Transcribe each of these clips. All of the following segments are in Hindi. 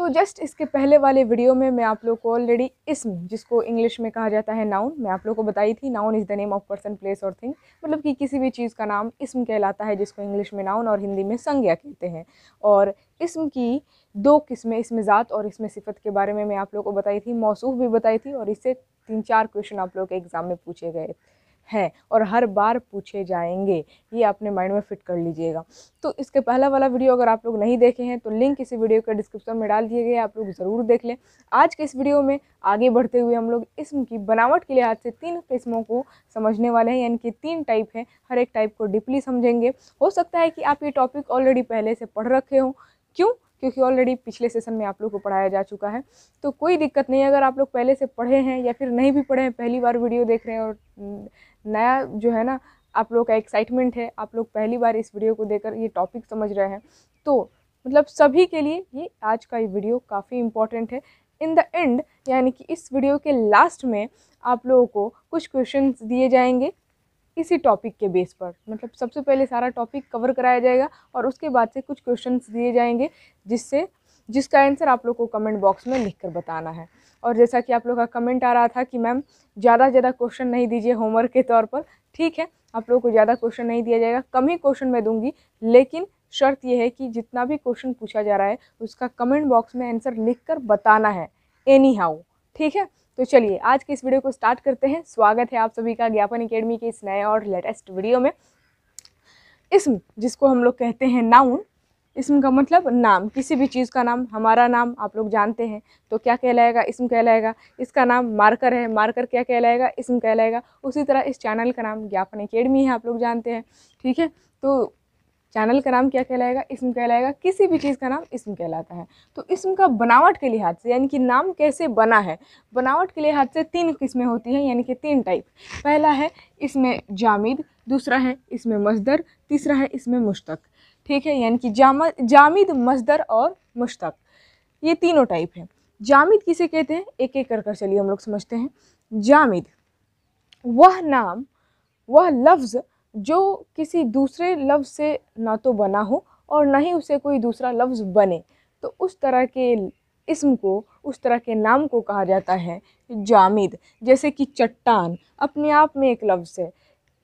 तो जस्ट इसके पहले वाले वीडियो में मैं आप लोग को ऑलरेडी इसम जिसको इंग्लिश में कहा जाता है नाउन मैं आप लोग को बताई थी noun is the name of person place और थिंग मतलब कि किसी भी चीज़ का नाम इसम कहलाता है जिसको इंग्लिश में नाउन और हिंदी में संज्ञा कहते हैं और इसम की दो किस्में इसमें ज़ात और इसमें सिफत के बारे में मैं आप लोग को बताई थी मौसू भी बताई थी और इससे तीन चार क्वेश्चन आप लोग के एग्ज़ाम में पूछे गए है और हर बार पूछे जाएंगे ये अपने माइंड में फिट कर लीजिएगा तो इसके पहला वाला वीडियो अगर आप लोग नहीं देखे हैं तो लिंक इसी वीडियो के डिस्क्रिप्शन में डाल दिए गए आप लोग ज़रूर देख लें आज के इस वीडियो में आगे बढ़ते हुए हम लोग इसम की बनावट के लिहाज से तीन किस्मों को समझने वाले हैं यानी कि तीन टाइप हैं हर एक टाइप को डीपली समझेंगे हो सकता है कि आप ये टॉपिक ऑलरेडी पहले से पढ़ रखे हों क्यों क्योंकि ऑलरेडी पिछले सेशन में आप लोग को पढ़ाया जा चुका है तो कोई दिक्कत नहीं अगर आप लोग पहले से पढ़े हैं या फिर नहीं भी पढ़े हैं पहली बार वीडियो देख रहे हैं और नया जो है ना आप लोग का एक्साइटमेंट है आप लोग पहली बार इस वीडियो को देकर ये टॉपिक समझ रहे हैं तो मतलब सभी के लिए ये आज का ये वीडियो काफ़ी इम्पॉर्टेंट है इन द एंड यानी कि इस वीडियो के लास्ट में आप लोगों को कुछ क्वेश्चन दिए जाएंगे इसी टॉपिक के बेस पर मतलब सबसे पहले सारा टॉपिक कवर कराया जाएगा और उसके बाद से कुछ क्वेश्चन दिए जाएंगे जिससे जिसका आंसर आप लोग को कमेंट बॉक्स में लिख कर बताना है और जैसा कि आप लोग का कमेंट आ रहा था कि मैम ज़्यादा से ज़्यादा क्वेश्चन नहीं दीजिए होमवर्क के तौर पर ठीक है आप लोगों को ज़्यादा क्वेश्चन नहीं दिया जाएगा कम ही क्वेश्चन मैं दूंगी लेकिन शर्त यह है कि जितना भी क्वेश्चन पूछा जा रहा है उसका कमेंट बॉक्स में आंसर लिख कर बताना है एनी हाउ ठीक है तो चलिए आज के इस वीडियो को स्टार्ट करते हैं स्वागत है आप सभी का ज्ञापन अकेडमी के इस नए और लेटेस्ट वीडियो में इसम जिसको हम लोग कहते हैं नाउन इसम का मतलब नाम किसी भी चीज़ का नाम हमारा नाम आप लोग जानते हैं तो क्या कहलाएगा इसम कहलाएगा इसका नाम मार्कर है मार्कर क्या कहलाएगा इसम कहलाएगा उसी तरह इस चैनल का नाम ज्ञापन अकेडमी है आप लोग जानते हैं ठीक है तो चैनल का नाम क्या कहलाएगा इसम कहलाएगा किसी भी चीज़ का नाम इसम कहलाता है तो इसम का बनावट के लिहाज से यानी कि नाम कैसे बना है बनावट के लिहाज से तीन किस्में होती हैं यानी कि तीन टाइप पहला है इसमें जामिद दूसरा है इसमें मजदर तीसरा है इसमें मुश्तक ठीक है यानी कि जामा जामिद मजदर और मुश्तक ये तीनों टाइप हैं जामिद किसे कहते हैं एक एक कर कर चलिए हम लोग समझते हैं जामिद वह नाम वह लफ्ज़ जो किसी दूसरे लफ्ज़ से ना तो बना हो और ना ही उसे कोई दूसरा लफ्ज़ बने तो उस तरह के इसम को उस तरह के नाम को कहा जाता है जामिद जैसे कि चट्टान अपने आप में एक लफ्ज़ है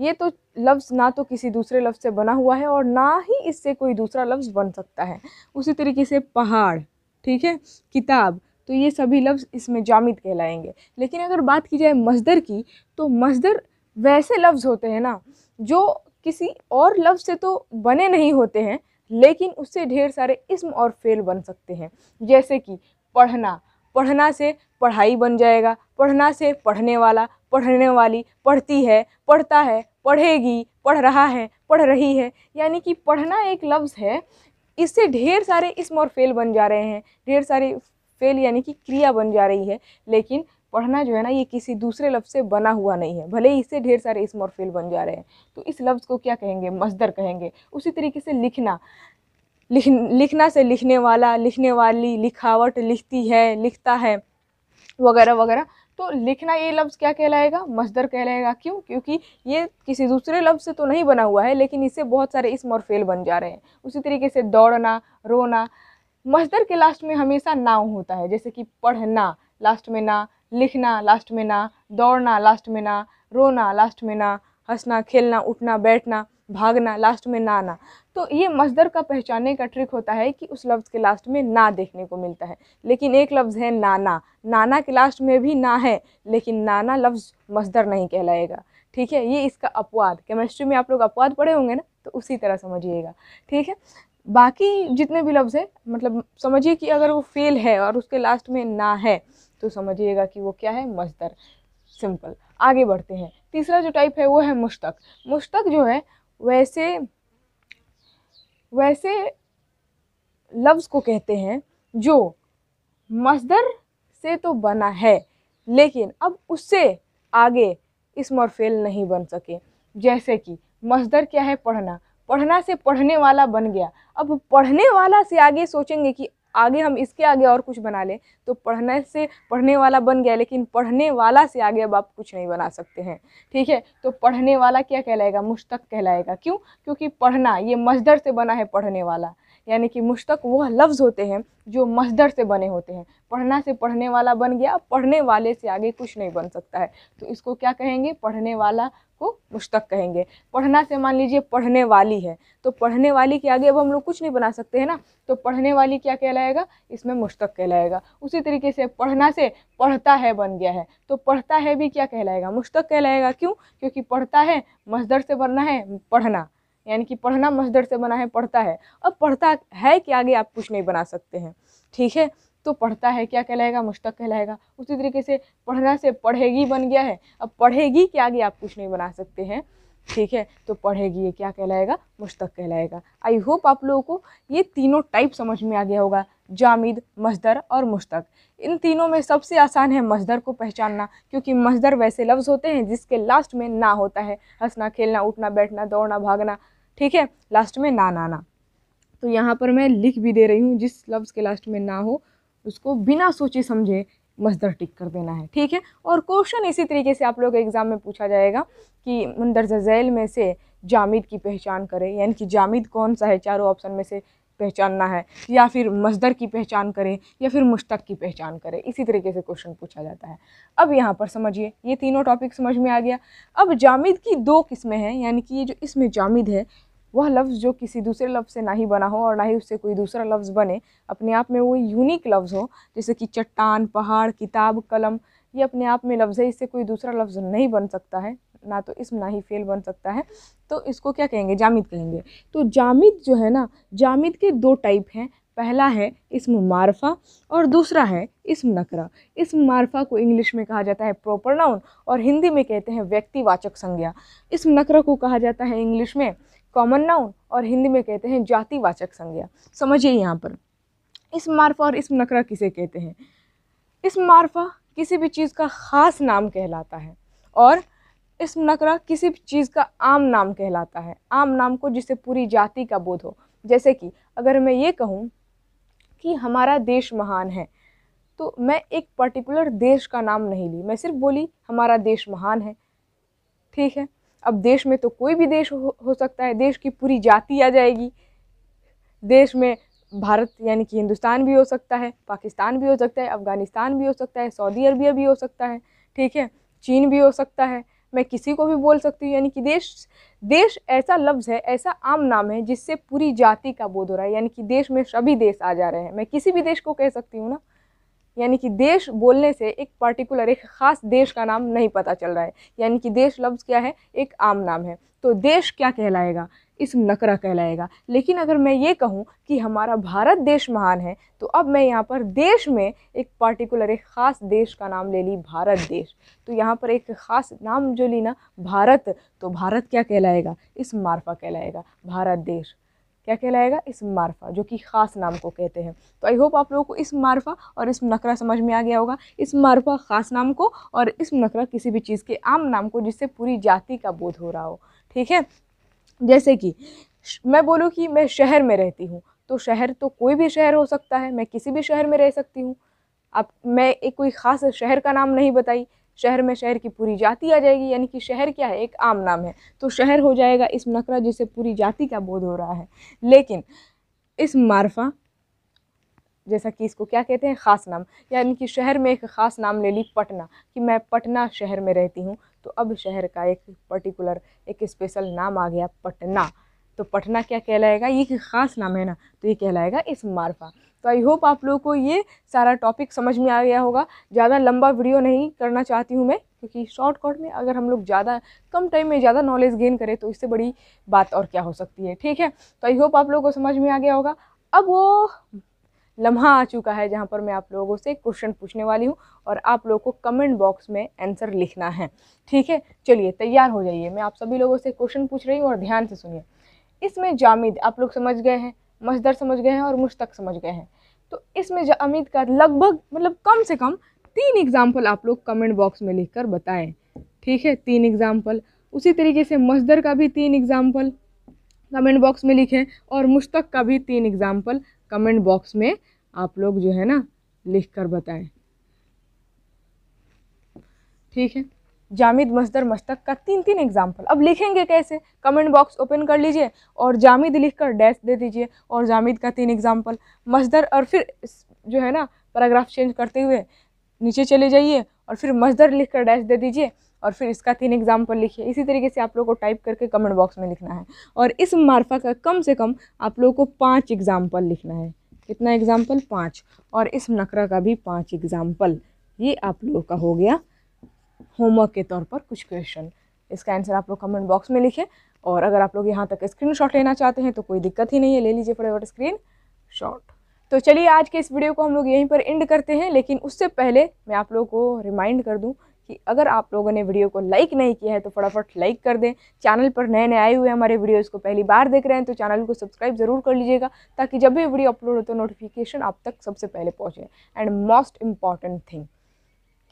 ये तो लफ्ज़ ना तो किसी दूसरे लफ्ज़ से बना हुआ है और ना ही इससे कोई दूसरा लफ्ज़ बन सकता है उसी तरीके से पहाड़ ठीक है किताब तो ये सभी लफ्ज़ इसमें जामिद कहलाएंगे लेकिन अगर बात की जाए मजदर की तो मजदर वैसे लफ्ज़ होते हैं ना जो किसी और लफ्ज़ से तो बने नहीं होते हैं लेकिन उससे ढेर सारे इसम और फेल बन सकते हैं जैसे कि पढ़ना पढ़ना से पढ़ाई बन जाएगा पढ़ना से पढ़ने वाला पढ़ने वाली पढ़ती है पढ़ता है पढ़ेगी पढ़ रहा है पढ़ रही है यानी कि पढ़ना एक लफ्ज़ है इससे ढेर सारे इसम और फेल बन जा रहे हैं ढेर सारे फेल यानी कि क्रिया बन जा रही है लेकिन पढ़ना जो है ना ये किसी दूसरे लफ्ज़ से बना हुआ नहीं है भले ही इससे ढेर सारे इसम और फेल बन जा रहे हैं तो इस लफ्ज़ को क्या कहेंगे मजदर कहेंगे उसी तरीके से लिखना लिख लिखना से लिखने वाला लिखने वाली लिखावट लिखती है लिखता है वगैरह वगैरह तो लिखना ये लफ्ज़ क्या कहलाएगा मजदर कहलाएगा क्यों क्योंकि ये किसी दूसरे लफ्ज़ से तो नहीं बना हुआ है लेकिन इससे बहुत सारे इसम और फेल बन जा रहे हैं उसी तरीके से दौड़ना रोना मजदर के लास्ट में हमेशा नाव होता है जैसे कि पढ़ना लास्ट में ना लिखना लास्ट में ना दौड़ना लास्ट में ना रोना लास्ट में ना हंसना खेलना उठना बैठना भागना लास्ट में ना ना तो ये मजदर का पहचानने का ट्रिक होता है कि उस लफ्ज़ के लास्ट में ना देखने को मिलता है लेकिन एक लफ्ज़ है नाना नाना के लास्ट में भी ना है लेकिन नाना लफ्ज़ मजदर नहीं कहलाएगा ठीक है ये इसका अपवाद केमिस्ट्री में आप लोग अपवाद पढ़े होंगे ना तो उसी तरह समझिएगा ठीक है बाकी जितने भी लफ्ज़ हैं मतलब समझिए कि अगर वो फेल है और उसके लास्ट में ना है तो समझिएगा कि वो क्या है मजदर सिंपल आगे बढ़ते हैं तीसरा जो टाइप है वो है मुश्तक मुश्तक जो है वैसे वैसे लफ्ज़ को कहते हैं जो मसदर से तो बना है लेकिन अब उससे आगे इस मरफेल नहीं बन सके जैसे कि मज़दर क्या है पढ़ना पढ़ना से पढ़ने वाला बन गया अब पढ़ने वाला से आगे सोचेंगे कि आगे हम इसके आगे और कुछ बना लें तो पढ़ने से पढ़ने वाला बन गया लेकिन पढ़ने वाला से आगे अब आप कुछ नहीं बना सकते हैं ठीक है तो पढ़ने वाला क्या कहलाएगा मुश्तक कहलाएगा क्यों क्योंकि पढ़ना ये मजदर से बना है पढ़ने वाला यानी कि मुश्तक वह लफ्ज़ होते हैं जो मजदर से बने होते हैं पढ़ना से पढ़ने वाला बन गया पढ़ने वाले से आगे कुछ नहीं बन सकता है तो इसको क्या कहेंगे पढ़ने वाला को मुश्तक कहेंगे पढ़ना से मान लीजिए पढ़ने वाली है तो पढ़ने वाली के आगे अब हम लोग कुछ नहीं बना सकते हैं ना तो पढ़ने वाली क्या कहलाएगा इसमें मुश्तक कहलाएगा उसी तरीके से पढ़ना से पढ़ता है बन गया है तो पढ़ता है भी क्या कहलाएगा मुश्तक कहलाएगा क्यों क्योंकि पढ़ता है मजदर से बनना है पढ़ना यानी कि पढ़ना मजदर से बना है पढ़ता है अब पढ़ता है कि आगे आप कुछ नहीं बना सकते हैं ठीक है तो पढ़ता है क्या कहलाएगा मुश्तक कहलाएगा उसी तरीके से पढ़ना से पढ़ेगी बन गया है अब पढ़ेगी के आगे आप कुछ नहीं बना सकते हैं ठीक है तो पढ़ेगी ये क्या कहलाएगा मुश्तक कहलाएगा आई होप आप लोगों को ये तीनों टाइप समझ में आ गया होगा जामिद मजदर और मुश्तक इन तीनों में सबसे आसान है मजदर को पहचानना क्योंकि मजदर वैसे लफ्ज़ होते हैं जिसके लास्ट में ना होता है हंसना खेलना उठना बैठना दौड़ना भागना ठीक है लास्ट में ना ना ना तो यहाँ पर मैं लिख भी दे रही हूँ जिस लफ्ज़ के लास्ट में ना हो उसको बिना सोचे समझे मजदर टिक कर देना है ठीक है और क्वेश्चन इसी तरीके से आप लोग एग्ज़ाम में पूछा जाएगा कि मंदरजा जैल में से जामिद की पहचान करें यानी कि जामिद कौन सा है चारों ऑप्शन में से पहचानना है या फिर मजदर की पहचान करें या फिर मुश्तक की पहचान करें इसी तरीके से क्वेश्चन पूछा जाता है अब यहाँ पर समझिए ये तीनों टॉपिक समझ में आ गया अब जामिद की दो किस्में हैं यानी कि ये जो इसमें जामिद है वह लफ्ज़ जो किसी दूसरे लफ्ज़ से ना ही बना हो और ना ही उससे कोई दूसरा लफ्ज़ बने अपने आप में वो यूनिक लफ्ज़ हो जैसे कि चट्टान पहाड़ किताब कलम ये अपने आप में लफ्ज़ है इससे कोई दूसरा लफ्ज़ नहीं बन सकता है ना तो इसम ना ही फेल बन सकता है तो इसको क्या कहेंगे जामिद कहेंगे तो जामिद जो है ना जामिद के दो टाइप हैं पहला है इसम मारफा और दूसरा है इसम नकरा इसम मारफा को इंग्लिश में कहा जाता है प्रॉपर नाउन और हिंदी में कहते हैं व्यक्तिवाचक संज्ञा इसम नकरा को कहा जाता है इंग्लिश में कॉमन नाउन और हिंदी में कहते हैं जातिवाचक संज्ञा समझिए यहाँ पर इस मार्फा और इस नकरा किसे कहते हैं इस मार्फा किसी भी चीज़ का ख़ास नाम कहलाता है और इस नकरा किसी भी चीज़ का आम नाम कहलाता है आम नाम को जिससे पूरी जाति का बोध हो जैसे कि अगर मैं ये कहूँ कि हमारा देश महान है तो मैं एक पर्टिकुलर देश का नाम नहीं ली मैं सिर्फ बोली हमारा देश महान है ठीक है अब देश में तो कोई भी देश हो, हो सकता है देश की पूरी जाति आ जाएगी देश में भारत यानी कि हिंदुस्तान भी हो सकता है पाकिस्तान भी हो सकता है अफ़गानिस्तान भी हो सकता है सऊदी अरबिया भी हो सकता है ठीक है चीन भी हो सकता है मैं किसी को भी बोल सकती हूँ यानी कि देश देश ऐसा लफ्ज़ है ऐसा आम नाम है जिससे पूरी जाति का बोध हो रहा है यानी कि देश में सभी देश आ जा रहे हैं मैं किसी भी देश को कह सकती हूँ ना यानी कि देश बोलने से एक पर्टिकुलर एक ख़ास देश का नाम नहीं पता चल रहा है यानी कि देश लफ्ज़ क्या है एक आम नाम है तो देश क्या कहलाएगा इसम नकरा कहलाएगा लेकिन अगर मैं ये कहूँ कि हमारा भारत देश महान है तो अब मैं यहाँ पर देश में एक पार्टिकुलर एक ख़ास देश का नाम ले ली भारत देश तो यहाँ पर एक ख़ास नाम जो ली ना भारत तो भारत क्या कहलाएगा इस मार्फा कहलाएगा भारत देश क्या कहलाएगा इस मारफा जो कि ख़ास नाम को कहते हैं तो आई होप आप लोगों को इस मारफा और इस नकरा समझ में आ गया होगा इस मारफा ख़ास नाम को और इस नकरा किसी भी चीज़ के आम नाम को जिससे पूरी जाति का बोध हो रहा हो ठीक है जैसे कि मैं बोलूँ कि मैं शहर में रहती हूँ तो शहर तो कोई भी शहर हो सकता है मैं किसी भी शहर में रह सकती हूँ अब मैं एक कोई ख़ास शहर का नाम नहीं बताई शहर में शहर की पूरी जाति आ जाएगी यानी कि शहर क्या है एक आम नाम है तो शहर हो जाएगा इस नकरा जिससे पूरी जाति का बोध हो रहा है लेकिन इस मारफा जैसा कि इसको क्या कहते हैं ख़ास नाम यानी कि शहर में एक ख़ास नाम ले ली पटना कि मैं पटना शहर में रहती हूँ तो अब शहर का एक पर्टिकुलर एक स्पेशल नाम आ गया पटना तो पटना क्या कहलाएगा ये ख़ास नाम है ना तो ये कहलाएगा इस मार्फा तो आई होप आप लोगों को ये सारा टॉपिक समझ में आ गया होगा ज़्यादा लंबा वीडियो नहीं करना चाहती हूँ मैं क्योंकि शॉर्टकट में अगर हम लोग ज़्यादा कम टाइम में ज़्यादा नॉलेज गेन करें तो इससे बड़ी बात और क्या हो सकती है ठीक है तो आई होप आप लोगों को समझ में आ गया होगा अब वो लम्हा आ चुका है जहाँ पर मैं आप लोगों से क्वेश्चन पूछने वाली हूँ और आप लोगों को कमेंट बॉक्स में आंसर लिखना है ठीक है चलिए तैयार हो जाइए मैं आप सभी लोगों से क्वेश्चन पूछ रही हूँ और ध्यान से सुनिए इसमें जामिद आप लोग समझ गए हैं मजदर समझ गए हैं और मुश्तक समझ गए हैं तो इसमें जामिद का लगभग मतलब कम से कम तीन एग्ज़ाम्पल आप लोग कमेंट बॉक्स में लिख कर बताएँ ठीक है तीन एग्ज़ाम्पल उसी तरीके से मजदर का भी तीन एग्ज़ाम्पल कमेंट बॉक्स में लिखें और मुश्तक का भी तीन एग्ज़ाम्पल कमेंट बॉक्स में आप लोग जो है ना लिख कर बताएं ठीक है जामिद मजदर मस्तक का तीन तीन एग्जाम्पल अब लिखेंगे कैसे कमेंट बॉक्स ओपन कर लीजिए और जामिद लिखकर डैश दे दीजिए और जामिद का तीन एग्जाम्पल मजदर और फिर जो है ना पैराग्राफ चेंज करते हुए नीचे चले जाइए और फिर मजदर लिख कर डैश दे दीजिए और फिर इसका तीन एग्जाम्पल लिखिए इसी तरीके से आप लोग को टाइप करके कमेंट बॉक्स में लिखना है और इस मार्फा का कम से कम आप लोग को पाँच एग्जाम्पल लिखना है कितना एग्जाम्पल पाँच और इस नकरा का भी पाँच एग्जाम्पल ये आप लोगों का हो गया होमवर्क के तौर पर कुछ क्वेश्चन इसका आंसर आप लोग कमेंट बॉक्स में लिखें और अगर आप लोग यहाँ तक शॉट लेना चाहते हैं तो कोई दिक्कत ही नहीं है ले लीजिए फटाफट स्क्रीन शॉट तो चलिए आज के इस वीडियो को हम लोग यहीं पर एंड करते हैं लेकिन उससे पहले मैं आप लोगों को रिमाइंड कर दूँ कि अगर आप लोगों ने वीडियो को लाइक नहीं किया है तो फटाफट लाइक कर दें चैनल पर नए नए आए हुए हमारे वीडियो को पहली बार देख रहे हैं तो चैनल को सब्सक्राइब जरूर कर लीजिएगा ताकि जब भी वीडियो अपलोड हो तो नोटिफिकेशन आप तक सबसे पहले पहुँचे एंड मोस्ट इम्पॉर्टेंट थिंग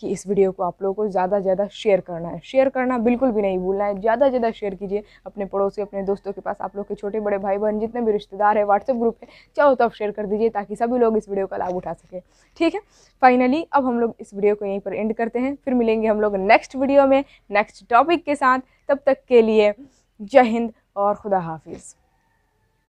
कि इस वीडियो को आप लोगों को ज़्यादा से ज़्यादा शेयर करना है शेयर करना बिल्कुल भी नहीं भूलना है ज़्यादा से ज़्यादा शेयर कीजिए अपने पड़ोसी अपने दोस्तों के पास आप लोग के छोटे बड़े भाई बहन जितने भी रिश्तेदार है व्हाट्सएप ग्रुप है चाहो तो आप शेयर कर दीजिए ताकि सभी लोग इस वीडियो का लाभ उठा सकें ठीक है फाइनली अब हम लोग इस वीडियो को यहीं पर एंड करते हैं फिर मिलेंगे हम लोग नेक्स्ट वीडियो में नेक्स्ट टॉपिक के साथ तब तक के लिए जय हिंद और खुदा हाफिज़